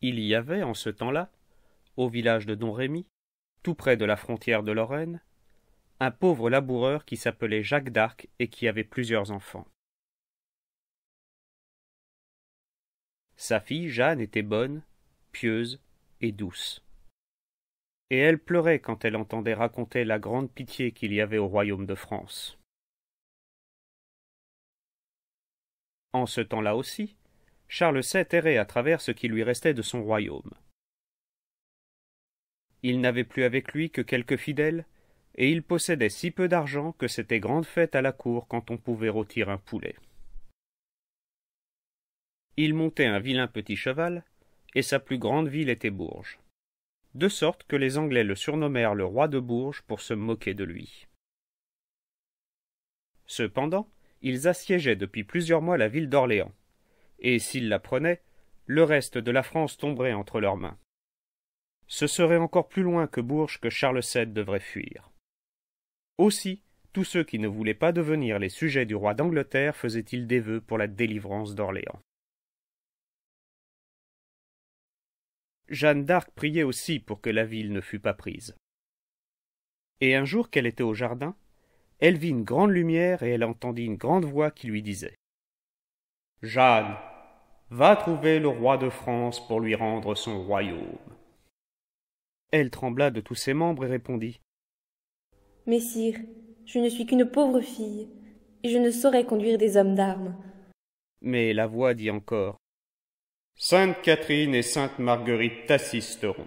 Il y avait, en ce temps-là, au village de Rémy, tout près de la frontière de Lorraine, un pauvre laboureur qui s'appelait Jacques d'Arc et qui avait plusieurs enfants. Sa fille Jeanne était bonne, pieuse et douce. Et elle pleurait quand elle entendait raconter la grande pitié qu'il y avait au royaume de France. En ce temps-là aussi, Charles VII errait à travers ce qui lui restait de son royaume. Il n'avait plus avec lui que quelques fidèles, et il possédait si peu d'argent que c'était grande fête à la cour quand on pouvait rôtir un poulet. Il montait un vilain petit cheval, et sa plus grande ville était Bourges. De sorte que les Anglais le surnommèrent le roi de Bourges pour se moquer de lui. Cependant, ils assiégeaient depuis plusieurs mois la ville d'Orléans, et s'ils la prenaient, le reste de la France tomberait entre leurs mains. Ce serait encore plus loin que Bourges que Charles VII devrait fuir. Aussi, tous ceux qui ne voulaient pas devenir les sujets du roi d'Angleterre faisaient-ils des vœux pour la délivrance d'Orléans. Jeanne d'Arc priait aussi pour que la ville ne fût pas prise. Et un jour qu'elle était au jardin, elle vit une grande lumière et elle entendit une grande voix qui lui disait Jeanne, va trouver le roi de France pour lui rendre son royaume. Elle trembla de tous ses membres et répondit Messire, je ne suis qu'une pauvre fille, et je ne saurais conduire des hommes d'armes. Mais la voix dit encore Sainte Catherine et Sainte Marguerite t'assisteront.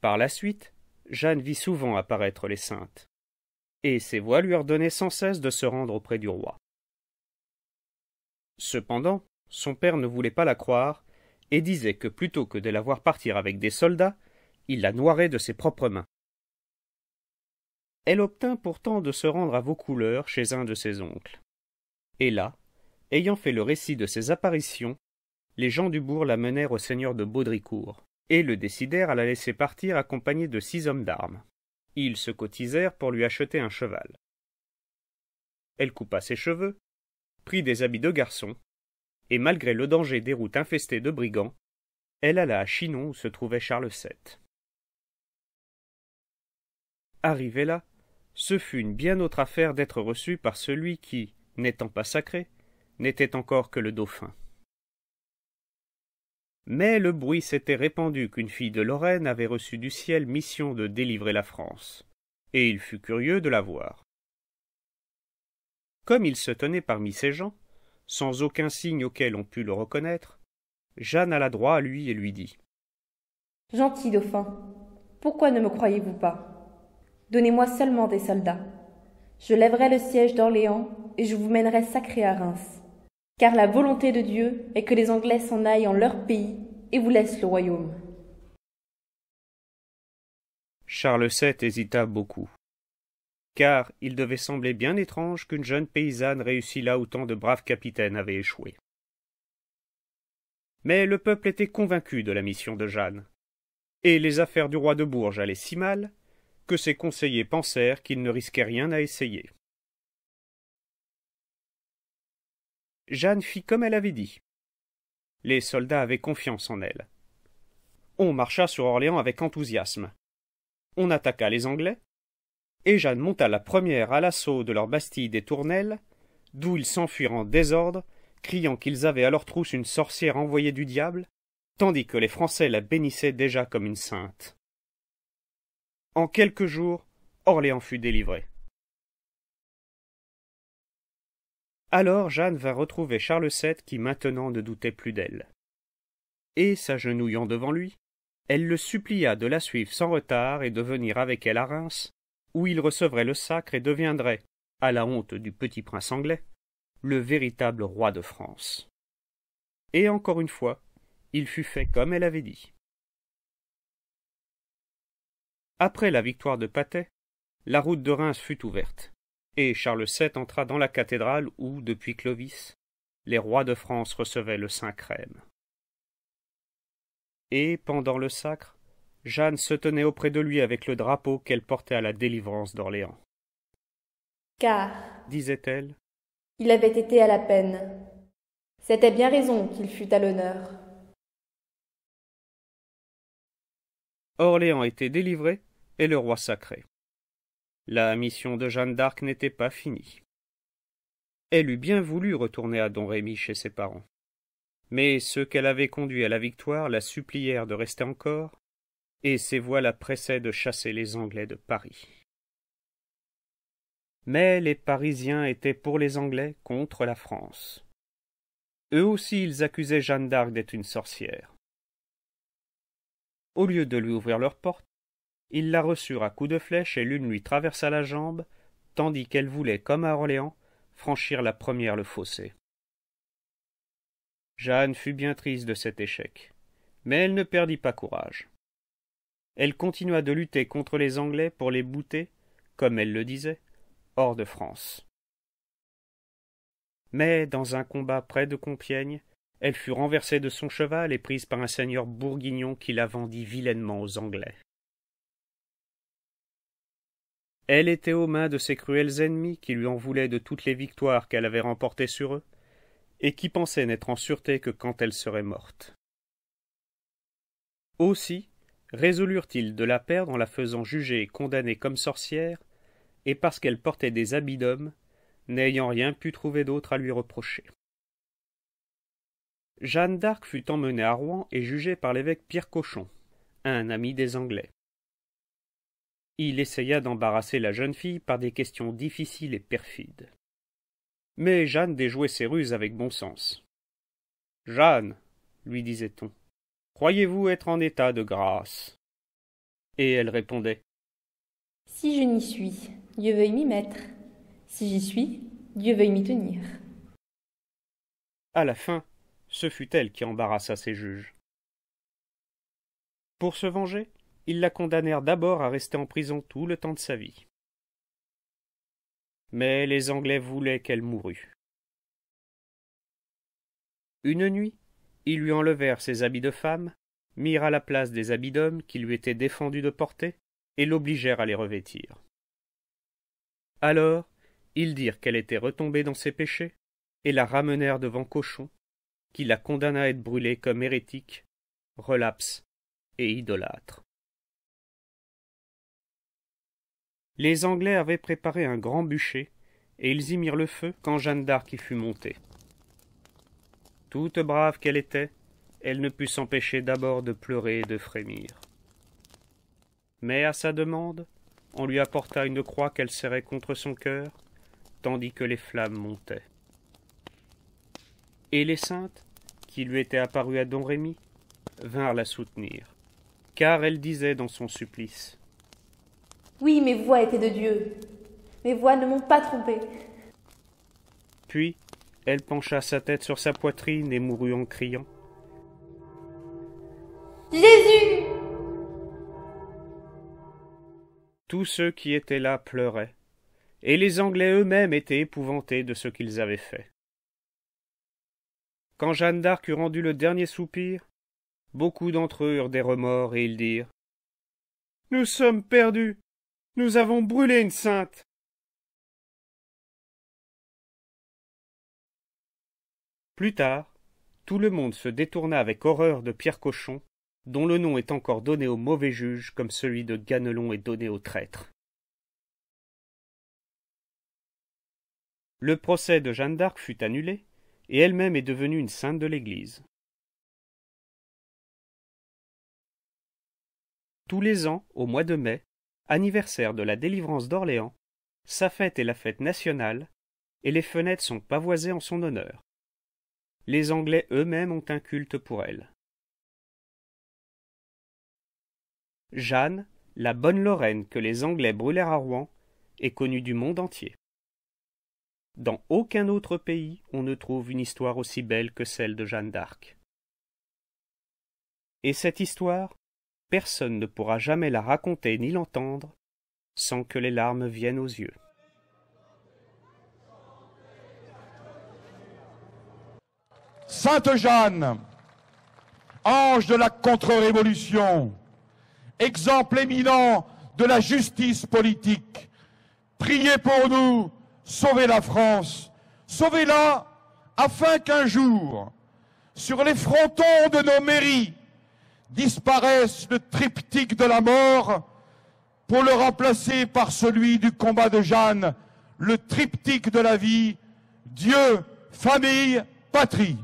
Par la suite, Jeanne vit souvent apparaître les saintes, et ses voix lui ordonnaient sans cesse de se rendre auprès du roi. Cependant, son père ne voulait pas la croire, et disait que plutôt que de la voir partir avec des soldats, il la noierait de ses propres mains. Elle obtint pourtant de se rendre à Vaucouleurs chez un de ses oncles. Et là, ayant fait le récit de ses apparitions, les gens du bourg la menèrent au seigneur de Baudricourt, et le décidèrent à la laisser partir accompagnée de six hommes d'armes. Ils se cotisèrent pour lui acheter un cheval. Elle coupa ses cheveux, Pris des habits de garçon, et malgré le danger des routes infestées de brigands, elle alla à Chinon où se trouvait Charles VII. Arrivée là, ce fut une bien autre affaire d'être reçue par celui qui, n'étant pas sacré, n'était encore que le dauphin. Mais le bruit s'était répandu qu'une fille de Lorraine avait reçu du ciel mission de délivrer la France, et il fut curieux de la voir. Comme il se tenait parmi ces gens, sans aucun signe auquel on pût le reconnaître, Jeanne alla droit à lui et lui dit Gentil dauphin, pourquoi ne me croyez-vous pas Donnez-moi seulement des soldats. Je lèverai le siège d'Orléans et je vous mènerai sacré à Reims. Car la volonté de Dieu est que les Anglais s'en aillent en leur pays et vous laissent le royaume. Charles VII hésita beaucoup car il devait sembler bien étrange qu'une jeune paysanne réussît là où tant de braves capitaines avaient échoué. Mais le peuple était convaincu de la mission de Jeanne, et les affaires du roi de Bourges allaient si mal que ses conseillers pensèrent qu'ils ne risquaient rien à essayer. Jeanne fit comme elle avait dit. Les soldats avaient confiance en elle. On marcha sur Orléans avec enthousiasme. On attaqua les Anglais, et Jeanne monta la première à l'assaut de leur bastille des Tournelles, d'où ils s'enfuirent en désordre, criant qu'ils avaient à leur trousse une sorcière envoyée du diable, tandis que les Français la bénissaient déjà comme une sainte. En quelques jours, Orléans fut délivré. Alors Jeanne vint retrouver Charles VII qui maintenant ne doutait plus d'elle. Et, s'agenouillant devant lui, elle le supplia de la suivre sans retard et de venir avec elle à Reims, où il recevrait le sacre et deviendrait, à la honte du petit prince anglais, le véritable roi de France. Et encore une fois, il fut fait comme elle avait dit. Après la victoire de Patay, la route de Reims fut ouverte, et Charles VII entra dans la cathédrale où, depuis Clovis, les rois de France recevaient le Saint-Crème. Et, pendant le sacre, Jeanne se tenait auprès de lui avec le drapeau qu'elle portait à la délivrance d'Orléans. Car, disait-elle, il avait été à la peine. C'était bien raison qu'il fût à l'honneur. Orléans était délivré et le roi sacré. La mission de Jeanne d'Arc n'était pas finie. Elle eût bien voulu retourner à Don Rémy chez ses parents. Mais ceux qu'elle avait conduits à la victoire la supplièrent de rester encore et ces voix la pressaient de chasser les Anglais de Paris. Mais les Parisiens étaient pour les Anglais contre la France. Eux aussi ils accusaient Jeanne d'Arc d'être une sorcière. Au lieu de lui ouvrir leurs portes, ils la reçurent à coups de flèche et l'une lui traversa la jambe, tandis qu'elle voulait, comme à Orléans, franchir la première le fossé. Jeanne fut bien triste de cet échec, mais elle ne perdit pas courage. Elle continua de lutter contre les Anglais pour les bouter, comme elle le disait, hors de France. Mais dans un combat près de Compiègne, elle fut renversée de son cheval et prise par un seigneur bourguignon qui la vendit vilainement aux Anglais. Elle était aux mains de ses cruels ennemis qui lui en voulaient de toutes les victoires qu'elle avait remportées sur eux, et qui pensaient n'être en sûreté que quand elle serait morte. Aussi, résolurent-ils de la perdre en la faisant juger et condamner comme sorcière, et parce qu'elle portait des habits d'homme, n'ayant rien pu trouver d'autre à lui reprocher. Jeanne d'Arc fut emmenée à Rouen et jugée par l'évêque Pierre Cochon, un ami des Anglais. Il essaya d'embarrasser la jeune fille par des questions difficiles et perfides. Mais Jeanne déjouait ses ruses avec bon sens. Jeanne, lui disait-on, Croyez-vous être en état de grâce Et elle répondait Si je n'y suis, Dieu veuille m'y mettre. Si j'y suis, Dieu veuille m'y tenir. À la fin, ce fut elle qui embarrassa ses juges. Pour se venger, ils la condamnèrent d'abord à rester en prison tout le temps de sa vie. Mais les Anglais voulaient qu'elle mourût. Une nuit, ils lui enlevèrent ses habits de femme, mirent à la place des habits d'homme qui lui étaient défendus de porter, et l'obligèrent à les revêtir. Alors, ils dirent qu'elle était retombée dans ses péchés, et la ramenèrent devant Cochon, qui la condamna à être brûlée comme hérétique, relapse et idolâtre. Les Anglais avaient préparé un grand bûcher, et ils y mirent le feu quand Jeanne d'Arc y fut montée. Toute brave qu'elle était, elle ne put s'empêcher d'abord de pleurer et de frémir. Mais à sa demande, on lui apporta une croix qu'elle serrait contre son cœur, tandis que les flammes montaient. Et les saintes, qui lui étaient apparues à Don Rémy, vinrent la soutenir, car elle disait dans son supplice Oui, mes voix étaient de Dieu, mes voix ne m'ont pas trompée. Puis, elle pencha sa tête sur sa poitrine et mourut en criant. Jésus Tous ceux qui étaient là pleuraient, et les Anglais eux-mêmes étaient épouvantés de ce qu'ils avaient fait. Quand Jeanne d'Arc eut rendu le dernier soupir, beaucoup d'entre eux eurent des remords et ils dirent Nous sommes perdus. Nous avons brûlé une sainte. Plus tard, tout le monde se détourna avec horreur de Pierre Cochon, dont le nom est encore donné aux mauvais juges comme celui de Ganelon est donné aux traîtres. Le procès de Jeanne d'Arc fut annulé, et elle-même est devenue une sainte de l'Église. Tous les ans, au mois de mai, anniversaire de la délivrance d'Orléans, sa fête est la fête nationale, et les fenêtres sont pavoisées en son honneur. Les Anglais eux-mêmes ont un culte pour elle. Jeanne, la bonne Lorraine que les Anglais brûlèrent à Rouen, est connue du monde entier. Dans aucun autre pays on ne trouve une histoire aussi belle que celle de Jeanne d'Arc. Et cette histoire, personne ne pourra jamais la raconter ni l'entendre sans que les larmes viennent aux yeux. Sainte-Jeanne, ange de la contre-révolution, exemple éminent de la justice politique, priez pour nous, sauvez la France, sauvez-la afin qu'un jour, sur les frontons de nos mairies, disparaisse le triptyque de la mort pour le remplacer par celui du combat de Jeanne, le triptyque de la vie, Dieu, famille, patrie.